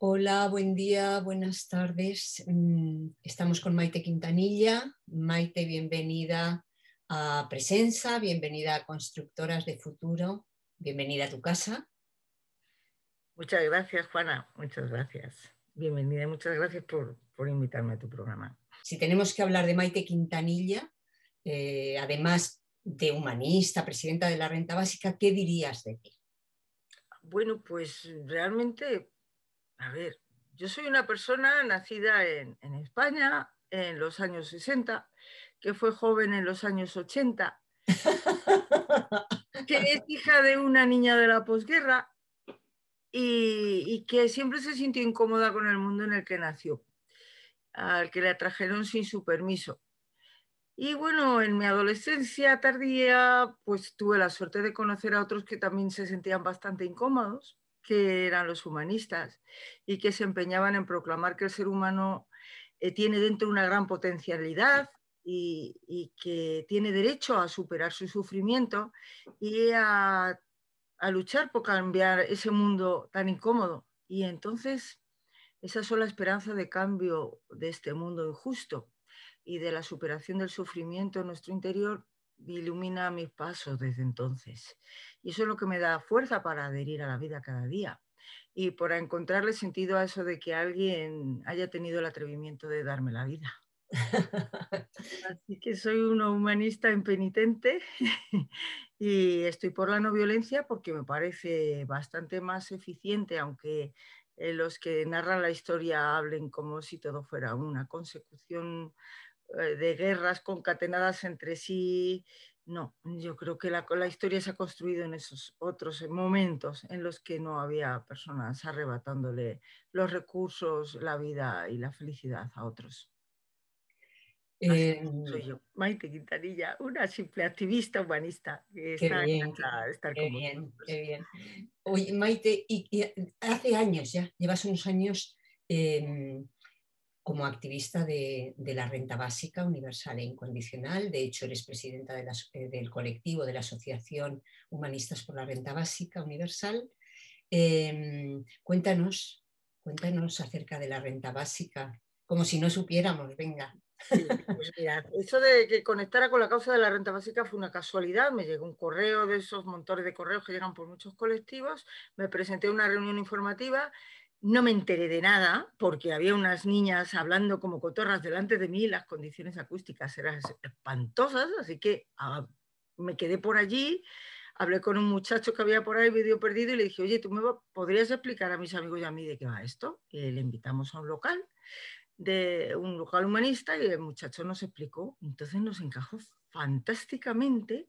Hola, buen día, buenas tardes. Mm, estamos con Maite Quintanilla. Maite, bienvenida a Presenza, bienvenida a Constructoras de Futuro, bienvenida a tu casa. Muchas gracias, Juana, muchas gracias. Bienvenida y muchas gracias por, invitarme a tu programa. Si tenemos que hablar de Maite Quintanilla, eh, además de humanista, presidenta de la renta básica, ¿qué dirías de ti? Bueno, pues realmente, a ver, yo soy una persona nacida en, España en los años 60, que fue joven en los años 80, que es hija de una niña de la posguerra y, y, que siempre se sintió incómoda con el mundo en el que nació, al que le trajeron sin su permiso. Y bueno, en mi adolescencia tardía, pues tuve la suerte de conocer a otros que también se sentían bastante incómodos, que eran los humanistas y que se empeñaban en proclamar que el ser humano eh, tiene dentro una gran potencialidad y, que tiene derecho a superar su sufrimiento y a, a luchar por cambiar ese mundo tan incómodo. Y entonces, esa es la esperanza de cambio de este mundo injusto y de la superación del sufrimiento en nuestro interior ilumina mis pasos desde entonces. Y eso es lo que me da fuerza para adherir a la vida cada día y por encontrarle sentido a eso de que alguien haya tenido el atrevimiento de darme la vida. Así que soy una humanista impenitente y estoy por la no violencia porque me parece bastante más eficiente, aunque eh, los que narran la historia hablen como si todo fuera una consecución eh, de guerras concatenadas entre sí. No, yo creo que la, la, historia se ha construido en esos otros eh, momentos en los que no había personas arrebatándole los recursos, la vida y la felicidad a otros. Em, soy yo, Maite Quintanilla, una simple activista humanista que está qué bien, Qué bien. Oye, Maite, y, eh, hace años ya, llevas unos años em, como activista de, la renta básica universal e incondicional. De hecho, eres presidenta eh, del colectivo de la Asociación Humanistas por la Renta Básica Universal. Em, cuéntanos, cuéntanos acerca de la renta básica, como si no supiéramos, venga. Pues eso de que conectara con la causa de la renta básica fue una casualidad. Me llegó un correo de esos montones de correos que llegan por muchos colectivos. Me presenté a una reunión informativa no me enteré de nada porque había unas niñas hablando como cotorras delante de mí, las condiciones acústicas eran espantosas, así que ah, me quedé por allí, hablé con un muchacho que había por ahí, medio perdido, y le dije, oye, ¿tú me podrías explicar a mis amigos y a mí de qué va esto? Eh, le invitamos a un local, de un local humanista, y el muchacho nos explicó. Entonces nos encajó fantásticamente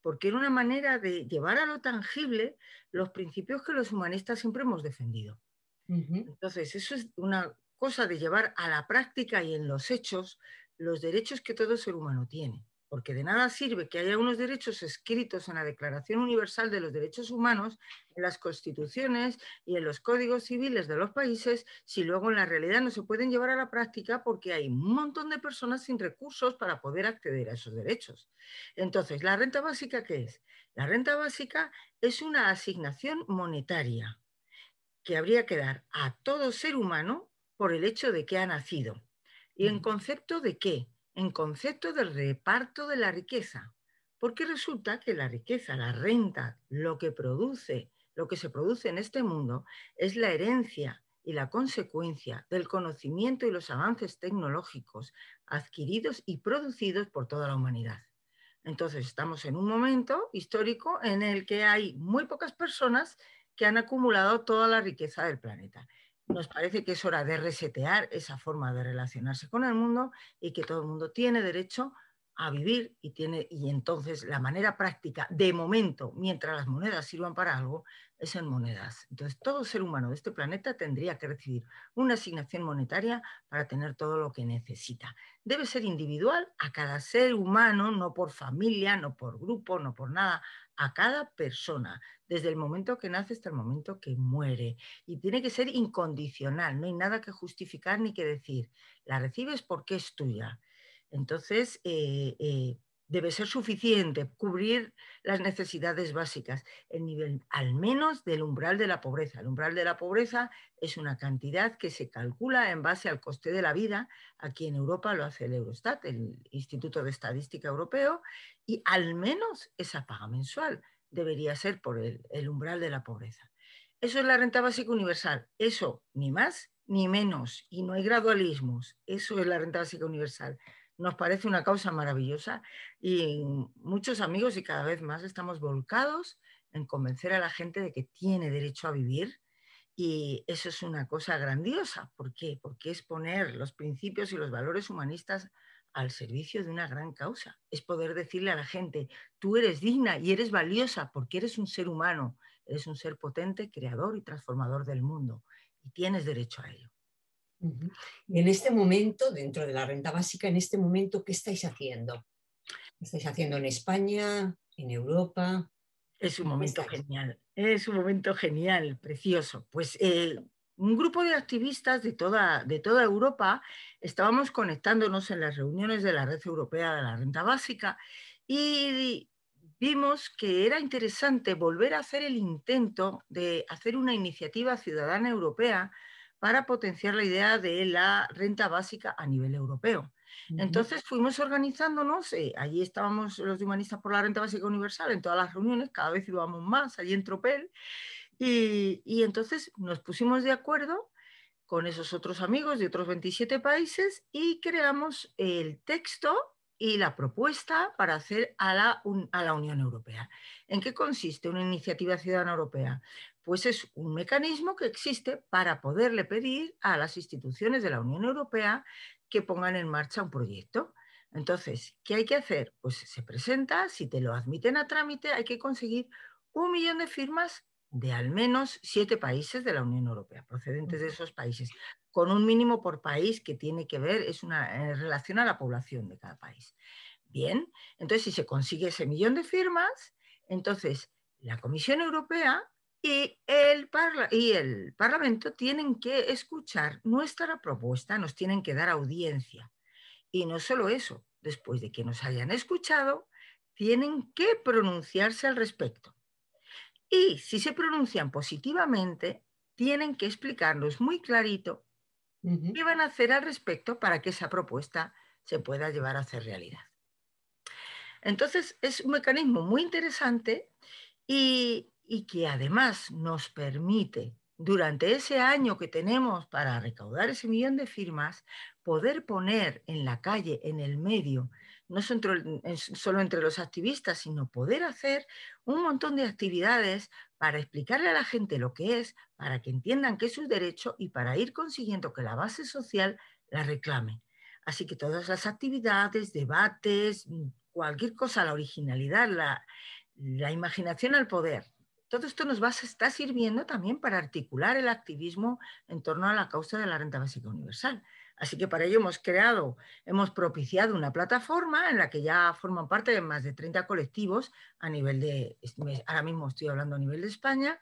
porque era una manera de llevar a lo tangible los principios que los humanistas siempre hemos defendido. Entonces, eso es una cosa de llevar a la práctica y en los hechos los derechos que todo ser humano tiene. Porque de nada sirve que haya unos derechos escritos en la Declaración Universal de los Derechos Humanos, en las constituciones y en los códigos civiles de los países, si luego en la realidad no se pueden llevar a la práctica porque hay un montón de personas sin recursos para poder acceder a esos derechos. Entonces, ¿la renta básica qué es? La renta básica es una asignación monetaria que habría que dar a todo ser humano por el hecho de que ha nacido. ¿Y en mm. concepto de qué? En concepto del reparto de la riqueza. Porque resulta que la riqueza, la renta, lo que produce, lo que se produce en este mundo, es la herencia y la consecuencia del conocimiento y los avances tecnológicos adquiridos y producidos por toda la humanidad. Entonces estamos en un momento histórico en el que hay muy pocas personas que han acumulado toda la riqueza del planeta. Nos parece que es hora de resetear esa forma de relacionarse con el mundo y que todo el mundo tiene derecho a vivir y tiene y entonces la manera práctica de momento mientras las monedas sirvan para algo es en monedas entonces todo ser humano de este planeta tendría que recibir una asignación monetaria para tener todo lo que necesita debe ser individual a cada ser humano no por familia no por grupo no por nada a cada persona, desde el momento que nace hasta el momento que muere. Y tiene que ser incondicional, no hay nada que justificar ni que decir. La recibes porque es tuya. Entonces, eh, eh, debe ser suficiente, cubrir las necesidades básicas, el nivel al menos del umbral de la pobreza. El umbral de la pobreza es una cantidad que se calcula en base al coste de la vida. Aquí en Europa lo hace el Eurostat, el Instituto de Estadística Europeo, y al menos esa paga mensual debería ser por el, el umbral de la pobreza. Eso es la renta básica universal. Eso, ni más ni menos. Y no hay gradualismos. Eso es la renta básica universal nos parece una causa maravillosa y muchos amigos y cada vez más estamos volcados en convencer a la gente de que tiene derecho a vivir y eso es una cosa grandiosa. ¿Por qué? Porque es poner los principios y los valores humanistas al servicio de una gran causa. Es poder decirle a la gente, tú eres digna y eres valiosa porque eres un ser humano, eres un ser potente, creador y transformador del mundo y tienes derecho a ello. Y en este momento, dentro de la renta básica, en este momento, ¿qué estáis haciendo? estáis haciendo en España, en Europa? Es un momento genial, es un momento genial, precioso. Pues eh, un grupo de activistas de toda Europa estábamos conectándonos en las reuniones de la Red Europea de la Renta Básica y vimos que era interesante volver a hacer el intento de hacer una iniciativa ciudadana europea para potenciar la idea de la renta básica a nivel europeo. Entonces fuimos organizándonos, eh, allí estábamos los humanistas por la renta básica universal en todas las reuniones, cada vez íbamos más, allí en Tropel, y, entonces nos pusimos de acuerdo con esos otros amigos de otros 27 países y creamos el texto y la propuesta para hacer a la, a la Unión Europea. ¿En qué consiste una iniciativa ciudadana europea? pues es un mecanismo que existe para poderle pedir a las instituciones de la Unión Europea que pongan en marcha un proyecto. Entonces, ¿qué hay que hacer? Pues se presenta, si te lo admiten a trámite, hay que conseguir un millón de firmas de al menos siete países de la Unión Europea, procedentes de esos países, con un mínimo por país que tiene que ver, es una en relación a la población de cada país. Bien, entonces si se consigue ese millón de firmas, entonces la Comisión Europea y el, y el Parlamento tienen que escuchar nuestra propuesta, nos tienen que dar audiencia. Y no solo eso, después de que nos hayan escuchado, tienen que pronunciarse al respecto. Y si se pronuncian positivamente, tienen que explicarnos muy clarito qué van a hacer al respecto para que esa propuesta se pueda llevar a hacer realidad. Entonces, es un mecanismo muy interesante y y que además nos permite durante ese año que tenemos para recaudar ese millón de firmas, poder poner en la calle, en el medio, no solo entre los activistas, sino poder hacer un montón de actividades para explicarle a la gente lo que es, para que entiendan que es su derecho y para ir consiguiendo que la base social la reclame. Así que todas las actividades, debates, cualquier cosa, la originalidad, la, la imaginación al poder, todo esto nos va, está sirviendo también para articular el activismo en torno a la causa de la renta básica universal. Así que para ello hemos creado, hemos propiciado una plataforma en la que ya forman parte de más de 30 colectivos a nivel de, ahora mismo estoy hablando a nivel de España,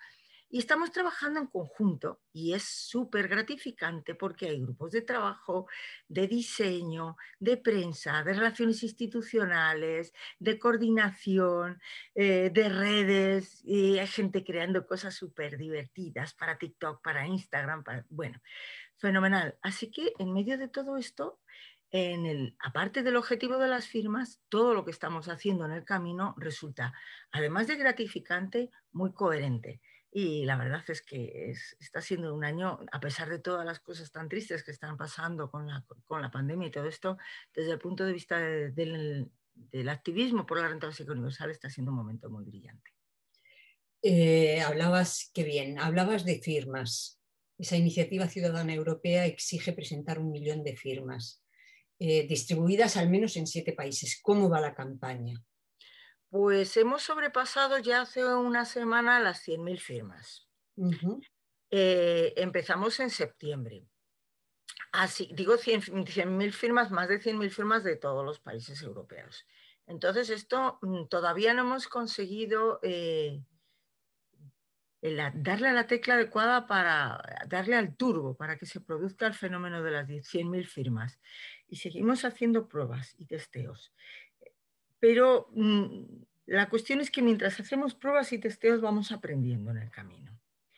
y estamos trabajando en conjunto y es súper gratificante porque hay grupos de trabajo, de diseño, de prensa, de relaciones institucionales, de coordinación, eh, de redes, y hay gente creando cosas súper divertidas para TikTok, para Instagram, Bueno, fenomenal. Así que en medio de todo esto, aparte del objetivo de las firmas, todo lo que estamos haciendo en el camino resulta, además de gratificante, muy coherente y la verdad es que está siendo un año, a pesar de todas las cosas tan tristes que están pasando con la, pandemia y todo esto, desde el punto de vista del, activismo por la renta básica universal está siendo un momento muy brillante. Eh, hablabas, qué bien, hablabas de firmas. Esa iniciativa ciudadana europea exige presentar un millón de firmas, eh, distribuidas al menos en siete países. ¿Cómo va la campaña? Pues hemos sobrepasado ya hace una semana las 100.000 firmas. Eh, empezamos en septiembre. Así, digo 100.000 firmas, más de 100.000 firmas de todos los países europeos. Entonces, esto mm, todavía no hemos conseguido eh, darle a la tecla adecuada para darle al turbo, para que se produzca el fenómeno de las 100.000 firmas. Y seguimos haciendo pruebas y testeos pero mm, la cuestión es que mientras hacemos pruebas y testeos vamos aprendiendo en el camino.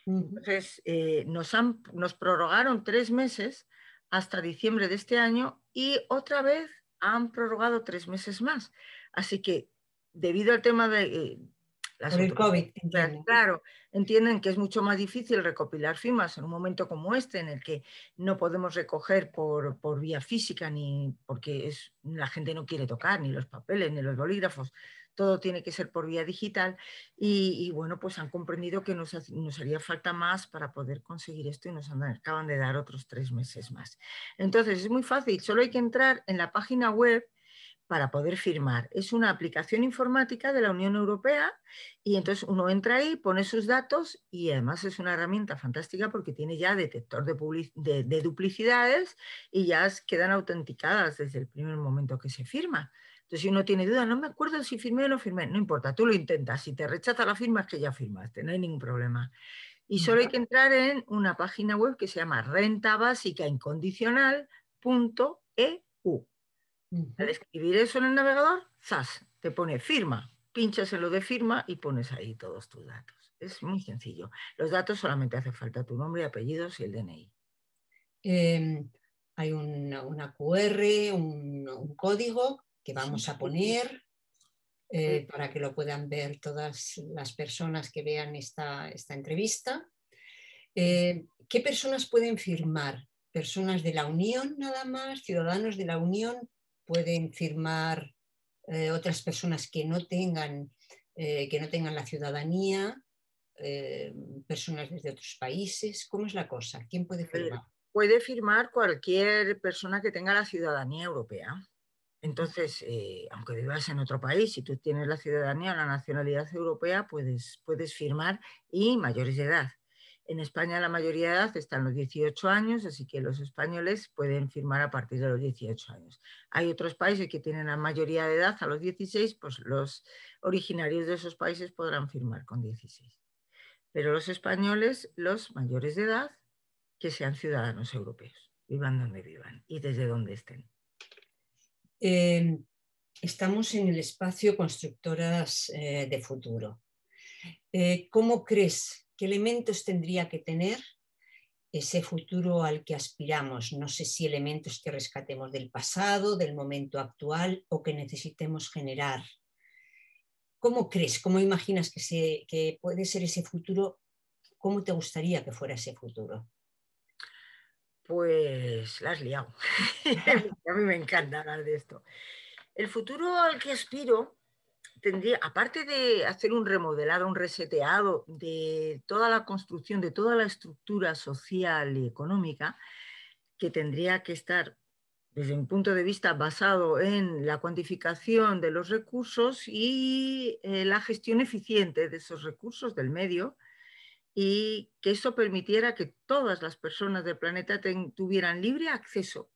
Entonces, eh, nos, nos prorrogaron tres meses hasta diciembre de este año y otra vez han prorrogado tres meses más. Así que, debido al tema de, eh, el COVID. Claro, entienden que es mucho más difícil recopilar firmas en un momento como este, en el que no podemos recoger por, vía física, ni porque es, la gente no quiere tocar ni los papeles ni los bolígrafos, todo tiene que ser por vía digital. Y, bueno, pues han comprendido que nos, nos, haría falta más para poder conseguir esto y nos acaban de dar otros tres meses más. Entonces, es muy fácil, solo hay que entrar en la página web para poder firmar. Es una aplicación informática de la Unión Europea y entonces uno entra ahí, pone sus datos y además es una herramienta fantástica porque tiene ya detector de, duplicidades y ya quedan autenticadas desde el primer momento que se firma. Entonces, si uno tiene duda, no me acuerdo si firmé o no firmé, no importa, tú lo intentas. Si te rechaza la firma es que ya firmaste, no hay ningún problema. Y solo hay que entrar en una página web que se llama rentabásicaincondicional.eu al escribir eso en el navegador, ¡zas! Te pone firma. Pinchas en lo de firma y pones ahí todos tus datos. Es muy sencillo. Los datos solamente hace falta tu nombre, apellidos y el DNI. Em, hay una, QR, un, código que vamos a poner eh, para que lo puedan ver todas las personas que vean esta, entrevista. Em, ¿Qué personas pueden firmar? ¿Personas de la Unión nada más? ¿Ciudadanos de la Unión? pueden firmar eh, otras personas que no tengan, eh, que no tengan la ciudadanía, eh, personas desde otros países. ¿Cómo es la cosa? ¿Quién puede firmar? Puede firmar cualquier persona que tenga la ciudadanía europea. Entonces, aunque vivas en otro país, si tú tienes la ciudadanía o la nacionalidad europea, puedes, puedes firmar y mayores de edad. En España la mayoría de edad está en los 18 años, así que los españoles pueden firmar a partir de los 18 años. Hay otros países que tienen la mayoría de edad a los 16, pues los originarios de esos países podrán firmar con 16. Pero los españoles, los mayores de edad, que sean ciudadanos europeos, vivan donde vivan y desde donde estén. Em, estamos en el espacio Constructoras eh, de Futuro. Eh, ¿Cómo crees qué elementos tendría que tener ese futuro al que aspiramos. No sé si elementos que rescatemos del pasado, del momento actual o que necesitemos generar. ¿Cómo crees, cómo imaginas que, que puede ser ese futuro? ¿Cómo te gustaría que fuera ese futuro? Pues la has liado. A mí me encanta hablar de esto. El futuro al que aspiro tendría, aparte de hacer un remodelado, un reseteado de toda la construcción, de toda la estructura social y económica, que tendría que estar desde un punto de vista basado en la cuantificación de los recursos y eh, la gestión eficiente de esos recursos del medio y que eso permitiera que todas las personas del planeta tuvieran libre acceso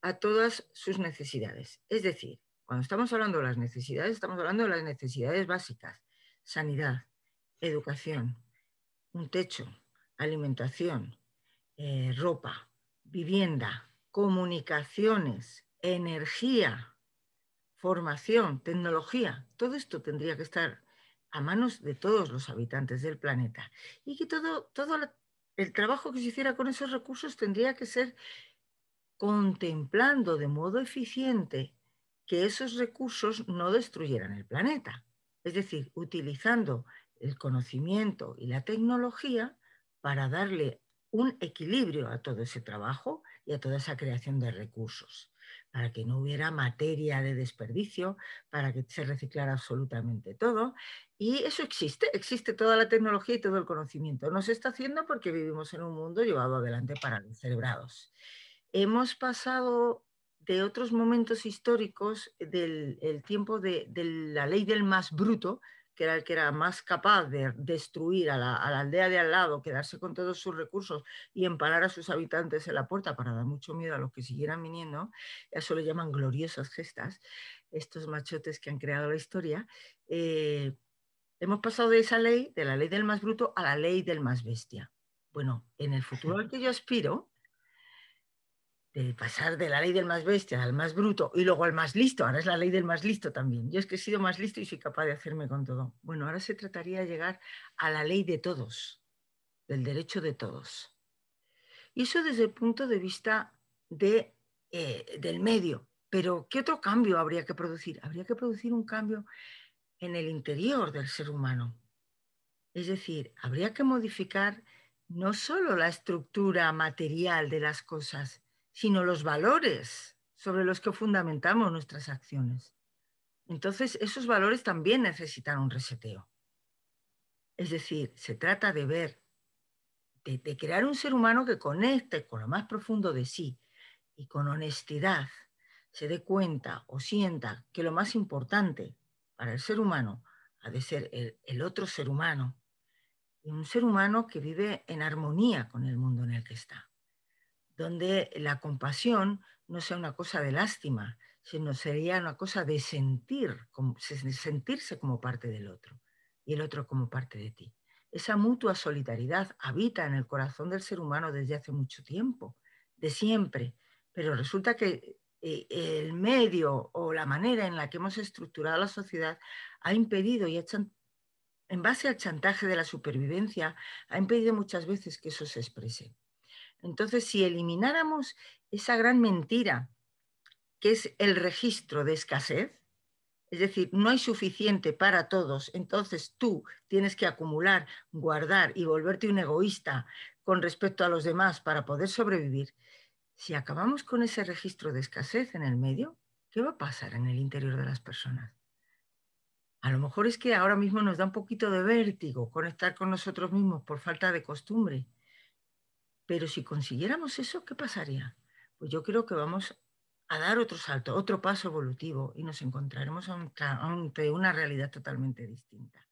a todas sus necesidades. Es decir, cuando estamos hablando de las necesidades, estamos hablando de las necesidades básicas. Sanidad, educación, un techo, alimentación, eh, ropa, vivienda, comunicaciones, energía, formación, tecnología. Todo esto tendría que estar a manos de todos los habitantes del planeta. Y que todo el trabajo que se hiciera con esos recursos tendría que ser contemplando de modo eficiente que esos recursos no destruyeran el planeta. Es decir, utilizando el conocimiento y la tecnología para darle un equilibrio a todo ese trabajo y a toda esa creación de recursos, para que no hubiera materia de desperdicio, para que se reciclara absolutamente todo. Y eso existe, existe toda la tecnología y todo el conocimiento. No se está haciendo porque vivimos en un mundo llevado adelante para los celebrados. Hemos pasado de otros momentos históricos eh, del tiempo de, la ley del más bruto, que era el que era más capaz de destruir a la, aldea de al lado, quedarse con todos sus recursos y empalar a sus habitantes en la puerta para dar mucho miedo a los que siguieran viniendo, eso lo llaman gloriosas gestas, estos machotes que han creado la historia, eh, hemos pasado de esa ley, de la ley del más bruto, a la ley del más bestia. Bueno, en el futuro al que yo aspiro, de eh, pasar de la ley del más bestia al más bruto y luego al más listo. Ahora es la ley del más listo también. Yo es que he sido más listo y soy capaz de hacerme con todo. Bueno, ahora se trataría de llegar a la ley de todos, del derecho de todos. Y eso desde el punto de vista eh, del medio. Pero ¿qué otro cambio habría que producir? Habría que producir un cambio en el interior del ser humano. Es decir, habría que modificar no solo la estructura material de las cosas, sino los valores sobre los que fundamentamos nuestras acciones. Entonces, esos valores también necesitan un reseteo. Es decir, se trata de ver, de, crear un ser humano que conecte con lo más profundo de sí y con honestidad se dé cuenta o sienta que lo más importante para el ser humano ha de ser el, el, otro ser humano, y un ser humano que vive en armonía con el mundo en el que está donde la compasión no sea una cosa de lástima, sino sería una cosa de sentir, sentirse como parte del otro y el otro como parte de ti. Esa mutua solidaridad habita en el corazón del ser humano desde hace mucho tiempo, de siempre, pero resulta que eh, el medio o la manera en la que hemos estructurado la sociedad ha impedido y en base al chantaje de la supervivencia, ha impedido muchas veces que eso se exprese. Entonces, si elimináramos esa gran mentira, que es el registro de escasez, es decir, no hay suficiente para todos, entonces tú tienes que acumular, guardar y volverte un egoísta con respecto a los demás para poder sobrevivir. Si acabamos con ese registro de escasez en el medio, ¿qué va a pasar en el interior de las personas? A lo mejor es que ahora mismo nos da un poquito de vértigo conectar con nosotros mismos por falta de costumbre, pero si consiguiéramos eso, ¿qué pasaría? Pues yo creo que vamos a dar otro salto, otro paso evolutivo y nos encontraremos ante una realidad totalmente distinta.